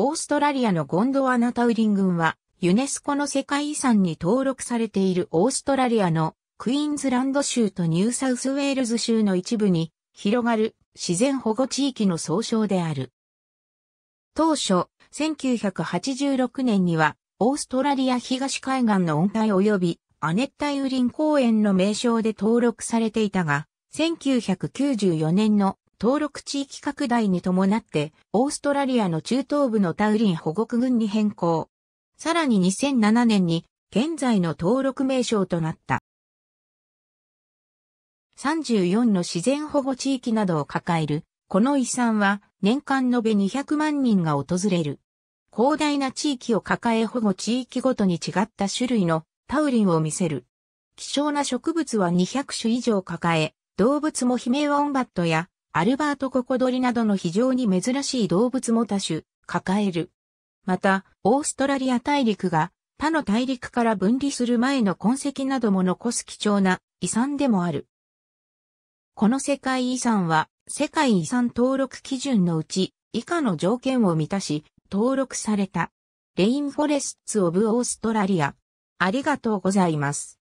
オーストラリアのゴンドワナタウリン群は、ユネスコの世界遺産に登録されているオーストラリアのクイーンズランド州とニューサウスウェールズ州の一部に広がる自然保護地域の総称である。当初、1986年にはオーストラリア東海岸の温帯及び亜熱帯雨林公園の名称で登録されていたが、1994年の登録地域拡大に伴って、オーストラリアの中東部のタウリン保護区郡に変更。さらに2007年に、現在の登録名称となった。34の自然保護地域などを抱える、この遺産は年間延べ200万人が訪れる。広大な地域を抱え保護地域ごとに違った種類のタウリンを見せる。希少な植物は200種以上抱え、動物もヒメウォンバットやアルバートココドリなどの非常に珍しい動物も多種、抱える。また、オーストラリア大陸が他の大陸から分離する前の痕跡なども残す貴重な遺産でもある。この世界遺産は世界遺産登録基準のうち以下の条件を満たし登録された。レインフォレスツ・オブ・オーストラリア。ありがとうございます。